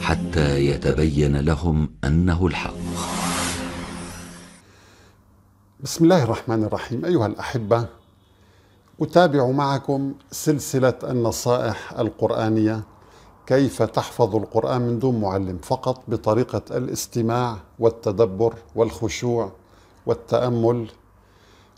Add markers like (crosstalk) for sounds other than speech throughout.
حتى يتبين لهم انه الحق. بسم الله الرحمن الرحيم، ايها الاحبه اتابع معكم سلسله النصائح القرانيه كيف تحفظ القران من دون معلم فقط بطريقه الاستماع والتدبر والخشوع والتامل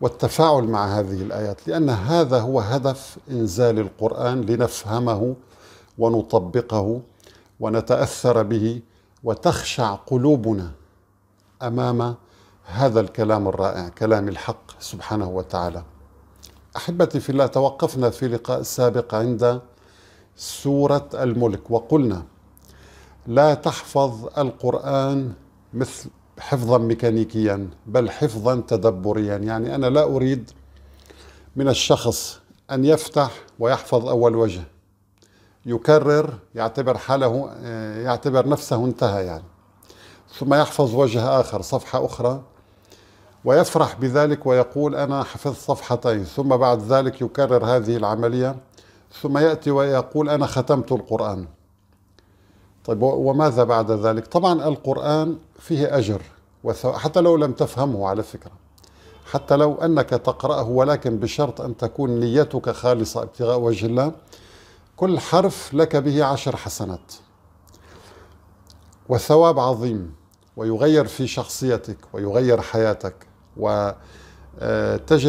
والتفاعل مع هذه الايات لان هذا هو هدف انزال القران لنفهمه ونطبقه ونتاثر به وتخشع قلوبنا امام هذا الكلام الرائع كلام الحق سبحانه وتعالى احبتي في الله توقفنا في لقاء سابق عند سوره الملك وقلنا لا تحفظ القران مثل حفظا ميكانيكيا بل حفظا تدبريا يعني انا لا اريد من الشخص ان يفتح ويحفظ اول وجه يكرر يعتبر حاله يعتبر نفسه انتهى يعني ثم يحفظ وجه آخر صفحة أخرى ويفرح بذلك ويقول أنا حفظت صفحتين ثم بعد ذلك يكرر هذه العملية ثم يأتي ويقول أنا ختمت القرآن طيب وماذا بعد ذلك طبعا القرآن فيه أجر حتى لو لم تفهمه على فكرة حتى لو أنك تقرأه ولكن بشرط أن تكون نيتك خالصة ابتغاء وجه الله كل حرف لك به عشر حسنات والثواب عظيم ويغير في شخصيتك ويغير حياتك وتجد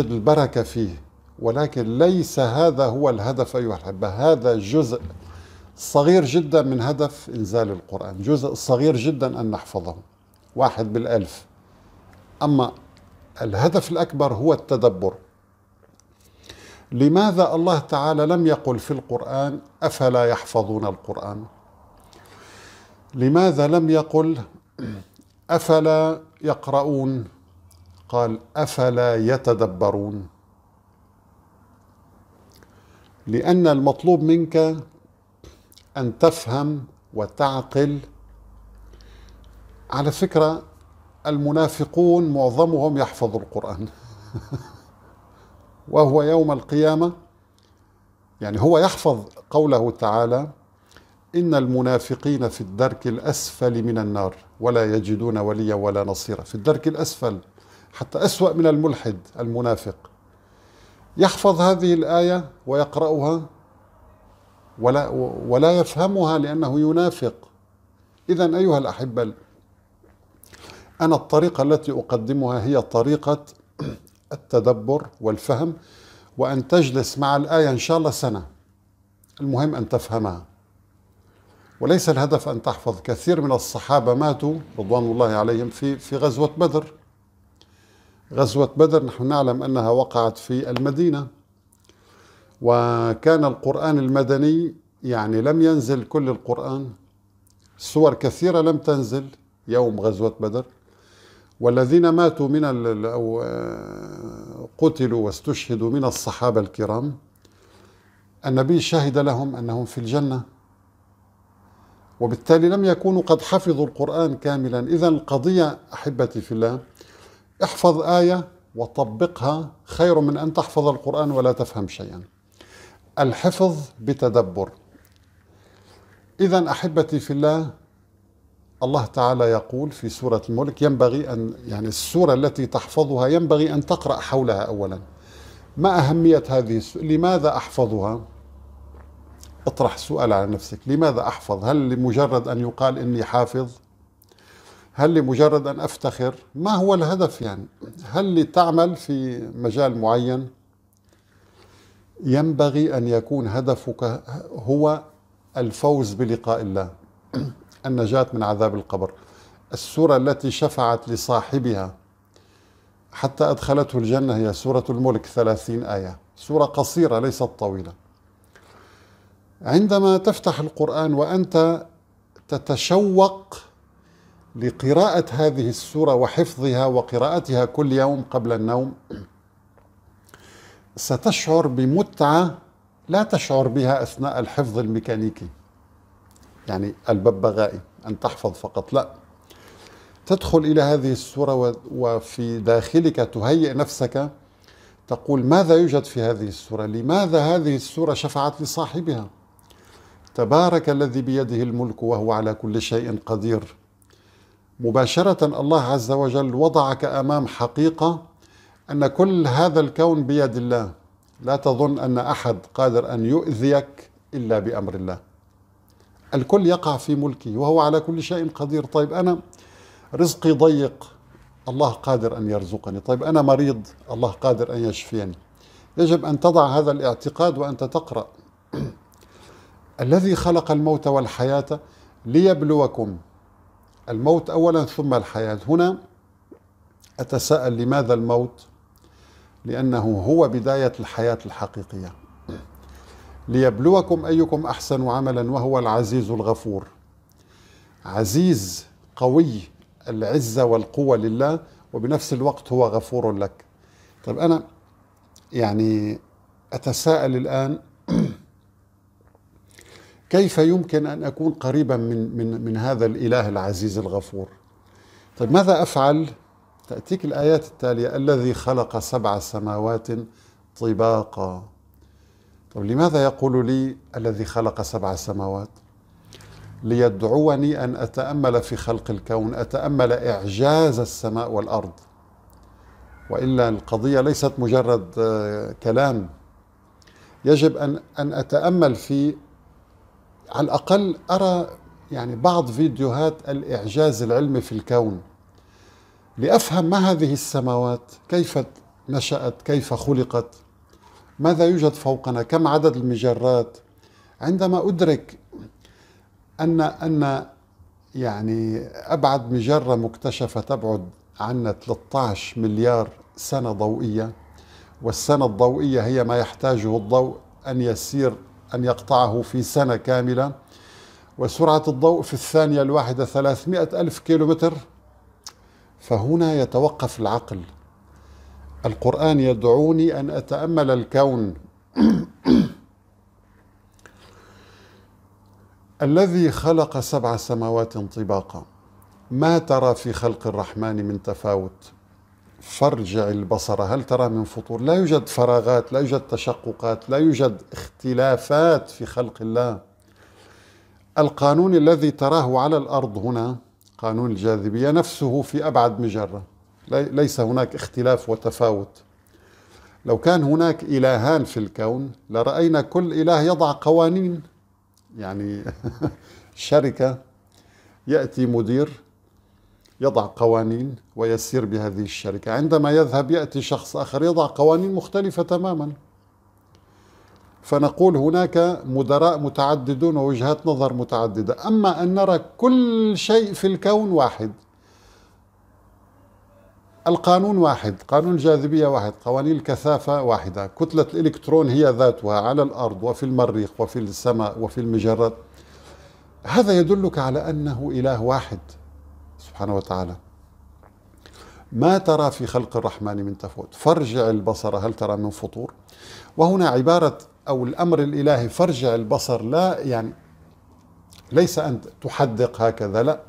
آه، البركة فيه ولكن ليس هذا هو الهدف أيها الأحبة هذا جزء صغير جدا من هدف إنزال القرآن جزء صغير جدا أن نحفظه واحد بالألف أما الهدف الأكبر هو التدبر لماذا الله تعالى لم يقل في القرآن أفلا يحفظون القرآن لماذا لم يقل أفلا يقرؤون قال أفلا يتدبرون لأن المطلوب منك أن تفهم وتعقل على فكرة المنافقون معظمهم يحفظ القرآن (laughs) وهو يوم القيامة يعني هو يحفظ قوله تعالى إن المنافقين في الدرك الأسفل من النار ولا يجدون وليا ولا نصيرا في الدرك الأسفل حتى أسوأ من الملحد المنافق يحفظ هذه الآية ويقرأها ولا, ولا يفهمها لأنه ينافق إذا أيها الأحبة أنا الطريقة التي أقدمها هي طريقة التدبر والفهم وأن تجلس مع الآية إن شاء الله سنة المهم أن تفهمها وليس الهدف أن تحفظ كثير من الصحابة ماتوا رضوان الله عليهم في, في غزوة بدر غزوة بدر نحن نعلم أنها وقعت في المدينة وكان القرآن المدني يعني لم ينزل كل القرآن سور كثيرة لم تنزل يوم غزوة بدر والذين ماتوا من أو آه، قتلوا واستشهدوا من الصحابة الكرام النبي شهد لهم أنهم في الجنة وبالتالي لم يكونوا قد حفظوا القرآن كاملا إذا القضية أحبتي في الله احفظ آية وطبقها خير من أن تحفظ القرآن ولا تفهم شيئا الحفظ بتدبر إذا أحبتي في الله الله تعالى يقول في سورة الملك ينبغي أن يعني السورة التي تحفظها ينبغي أن تقرأ حولها أولا ما أهمية هذه السورة لماذا أحفظها اطرح سؤال على نفسك لماذا أحفظ هل لمجرد أن يقال إني حافظ هل لمجرد أن أفتخر ما هو الهدف يعني هل لتعمل في مجال معين ينبغي أن يكون هدفك هو الفوز بلقاء الله النجاة من عذاب القبر السورة التي شفعت لصاحبها حتى أدخلته الجنة هي سورة الملك ثلاثين آية سورة قصيرة ليست طويلة عندما تفتح القرآن وأنت تتشوق لقراءة هذه السورة وحفظها وقراءتها كل يوم قبل النوم ستشعر بمتعة لا تشعر بها أثناء الحفظ الميكانيكي يعني الببغاء أن تحفظ فقط لا تدخل إلى هذه السورة وفي داخلك تهيئ نفسك تقول ماذا يوجد في هذه السورة لماذا هذه السورة شفعت لصاحبها تبارك الذي بيده الملك وهو على كل شيء قدير مباشرة الله عز وجل وضعك أمام حقيقة أن كل هذا الكون بيد الله لا تظن أن أحد قادر أن يؤذيك إلا بأمر الله الكل يقع في ملكي وهو على كل شيء قدير طيب أنا رزقي ضيق الله قادر أن يرزقني طيب أنا مريض الله قادر أن يشفيني يجب أن تضع هذا الاعتقاد وأنت تقرأ (clears throat) الذي خلق الموت والحياة ليبلوكم الموت أولا ثم الحياة هنا أتساءل لماذا الموت لأنه هو بداية الحياة الحقيقية ليبلوكم ايكم احسن عملا وهو العزيز الغفور عزيز قوي العزه والقوه لله وبنفس الوقت هو غفور لك طيب انا يعني اتساءل الان (clears throat) كيف يمكن ان اكون قريبا من من من هذا الاله العزيز الغفور طيب ماذا افعل تاتيك الايات التاليه الذي خلق سبع سماوات طباقا طب لماذا يقول لي الذي خلق سبع سماوات ليدعوني أن أتأمل في خلق الكون أتأمل إعجاز السماء والأرض وإلا القضية ليست مجرد آه، كلام يجب أن أن أتأمل في على الأقل أرى يعني بعض فيديوهات الإعجاز العلمي في الكون لأفهم ما هذه السماوات كيف نشأت كيف خلقت ماذا يوجد فوقنا كم عدد المجرات عندما أدرك أن أن يعني أبعد مجرة مكتشفة تبعد عنا 13 مليار سنة ضوئية والسنة الضوئية هي ما يحتاجه الضوء أن يسير أن يقطعه في سنة كاملة وسرعة الضوء في الثانية الواحدة 300 ألف كيلومتر فهنا يتوقف العقل القرآن يدعوني أن أتأمل الكون الذي خلق سبع سماوات طباقا ما ترى في خلق الرحمن من تفاوت فارجع البصر هل ترى من فطور لا يوجد فراغات لا يوجد تشققات لا يوجد اختلافات في خلق الله القانون الذي تراه على الأرض هنا قانون الجاذبية نفسه في أبعد مجرة ليس هناك اختلاف وتفاوت لو كان هناك إلهان في الكون لرأينا كل إله يضع قوانين يعني (laughs) شركة يأتي مدير يضع قوانين ويسير بهذه الشركة عندما يذهب يأتي شخص آخر يضع قوانين مختلفة تماما فنقول هناك مدراء متعددون ووجهات نظر متعددة أما أن نرى كل شيء في الكون واحد القانون واحد قانون الجاذبية واحد قوانين الكثافة واحدة كتلة الإلكترون هي ذاتها على الأرض وفي المريخ وفي السماء وفي المجرات هذا يدلك على أنه إله واحد سبحانه وتعالى ما ترى في خلق الرحمن من تفوت فارجع البصر هل ترى من فطور وهنا عبارة أو الأمر الإلهي فارجع البصر لا يعني ليس أن تحدق هكذا لا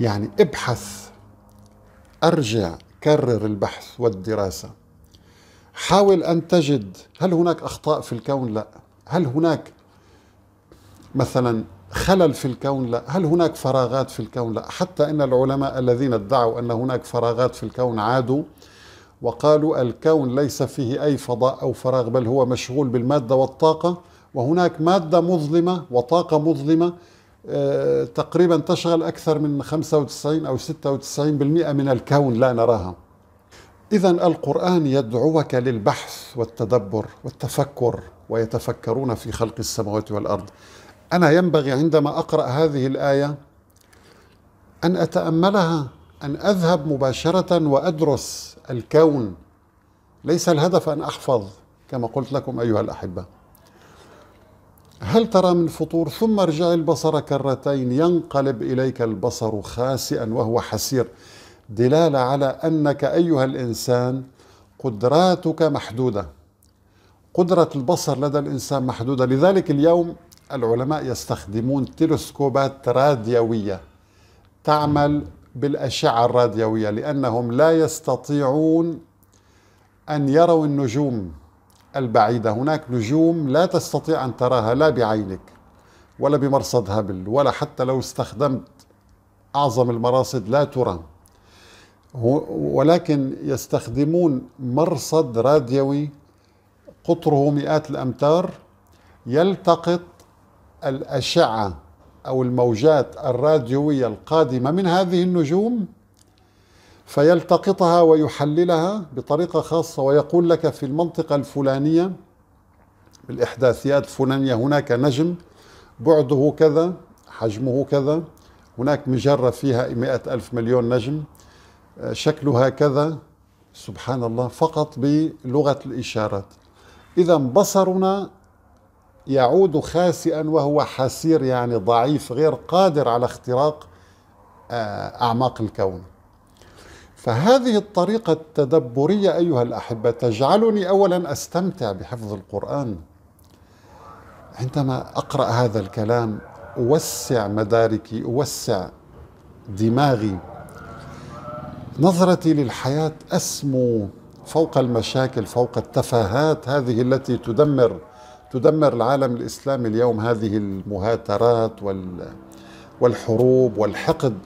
يعني ابحث أرجع كرر البحث والدراسة حاول أن تجد هل هناك أخطاء في الكون؟ لا هل هناك مثلا خلل في الكون؟ لا هل هناك فراغات في الكون؟ لا حتى إن العلماء الذين ادعوا أن هناك فراغات في الكون عادوا وقالوا الكون ليس فيه أي فضاء أو فراغ بل هو مشغول بالمادة والطاقة وهناك مادة مظلمة وطاقة مظلمة آه، تقريبا تشغل أكثر من 95 أو 96% من الكون لا نراها إذا القرآن يدعوك للبحث والتدبر والتفكر ويتفكرون في خلق السماوات والأرض أنا ينبغي عندما أقرأ هذه الآية أن أتأملها أن أذهب مباشرة وأدرس الكون ليس الهدف أن أحفظ كما قلت لكم أيها الأحبة هل ترى من فطور ثم ارجع البصر كرتين ينقلب إليك البصر خاسئا وهو حسير دلالة على أنك أيها الإنسان قدراتك محدودة قدرة البصر لدى الإنسان محدودة لذلك اليوم العلماء يستخدمون تلسكوبات راديوية تعمل بالأشعة الراديوية لأنهم لا يستطيعون أن يروا النجوم البعيدة هناك نجوم لا تستطيع أن تراها لا بعينك ولا بمرصد هبل ولا حتى لو استخدمت أعظم المراصد لا ترى ولكن يستخدمون مرصد راديوي قطره مئات الأمتار يلتقط الأشعة أو الموجات الراديوية القادمة من هذه النجوم فيلتقطها ويحللها بطريقة خاصة ويقول لك في المنطقة الفلانية بالإحداثيات الفلانية هناك نجم بعده كذا حجمه كذا هناك مجرة فيها مئة ألف مليون نجم شكلها كذا سبحان الله فقط بلغة الإشارات إذا بصرنا يعود خاسئا وهو حسير يعني ضعيف غير قادر على اختراق آه، أعماق الكون فهذه الطريقة التدبرية أيها الأحبة تجعلني أولا أستمتع بحفظ القرآن عندما أقرأ هذا الكلام أوسع مداركي أوسع دماغي نظرتي للحياة أسمو فوق المشاكل فوق التفاهات هذه التي تدمر تدمر العالم الإسلامي اليوم هذه المهاترات وال والحروب والحقد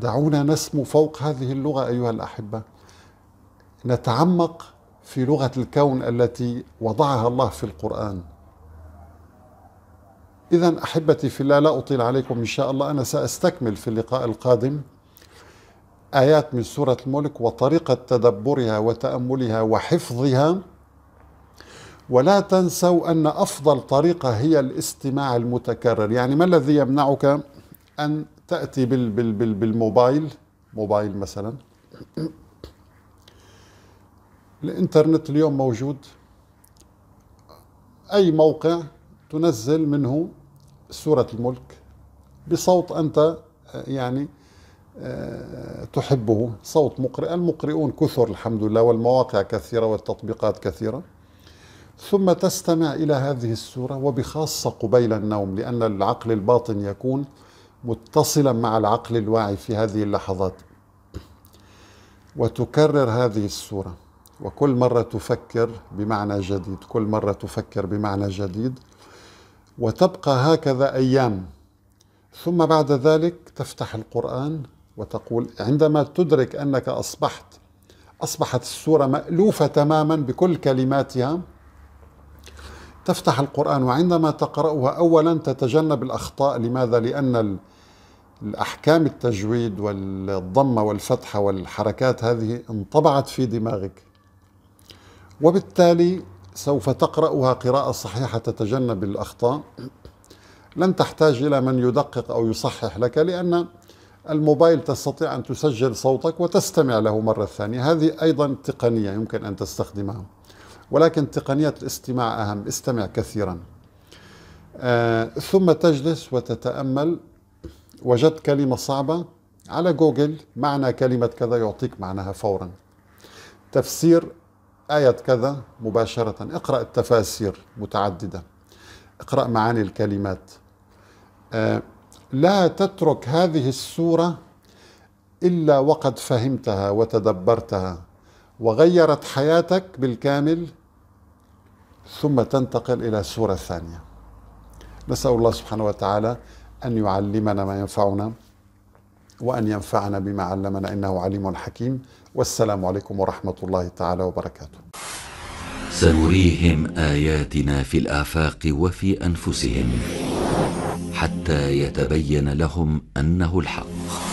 دعونا نسمو فوق هذه اللغة أيها الأحبة نتعمق في لغة الكون التي وضعها الله في القرآن إذا أحبتي في الله لا أطيل عليكم إن شاء الله أنا سأستكمل في اللقاء القادم آيات من سورة الملك وطريقة تدبرها وتأملها وحفظها ولا تنسوا أن أفضل طريقة هي الاستماع المتكرر يعني ما الذي يمنعك أن تأتي بال بال بال بالموبايل موبايل مثلا الإنترنت اليوم موجود أي موقع تنزل منه سورة الملك بصوت أنت يعني آه، تحبه صوت مقرئ المقرئون كثر الحمد لله والمواقع كثيرة والتطبيقات كثيرة ثم تستمع إلى هذه السورة وبخاصة قبيل النوم لأن العقل الباطن يكون متصلا مع العقل الواعي في هذه اللحظات وتكرر هذه الصورة وكل مرة تفكر بمعنى جديد كل مرة تفكر بمعنى جديد وتبقى هكذا أيام ثم بعد ذلك تفتح القرآن وتقول عندما تدرك أنك أصبحت أصبحت السورة مألوفة تماما بكل كلماتها تفتح القرآن وعندما تقرأها أولا تتجنب الأخطاء لماذا؟ لأن الأحكام التجويد والضمة والفتحة والحركات هذه انطبعت في دماغك وبالتالي سوف تقرأها قراءة صحيحة تتجنب الأخطاء لن تحتاج إلى من يدقق أو يصحح لك لأن الموبايل تستطيع أن تسجل صوتك وتستمع له مرة ثانية هذه أيضا تقنية يمكن أن تستخدمها ولكن تقنيات الاستماع أهم استمع كثيرا آه ثم تجلس وتتأمل وجدت كلمة صعبة على جوجل معنى كلمة كذا يعطيك معناها فورا تفسير آية كذا مباشرة اقرأ التفاسير متعددة اقرأ معاني الكلمات آه لا تترك هذه السورة إلا وقد فهمتها وتدبرتها وغيرت حياتك بالكامل ثم تنتقل إلى سورة ثانية نسأل الله سبحانه وتعالى أن يعلمنا ما ينفعنا وأن ينفعنا بما علمنا إنه عليم حكيم والسلام عليكم ورحمة الله تعالى وبركاته سنريهم آياتنا في الآفاق وفي أنفسهم حتى يتبين لهم أنه الحق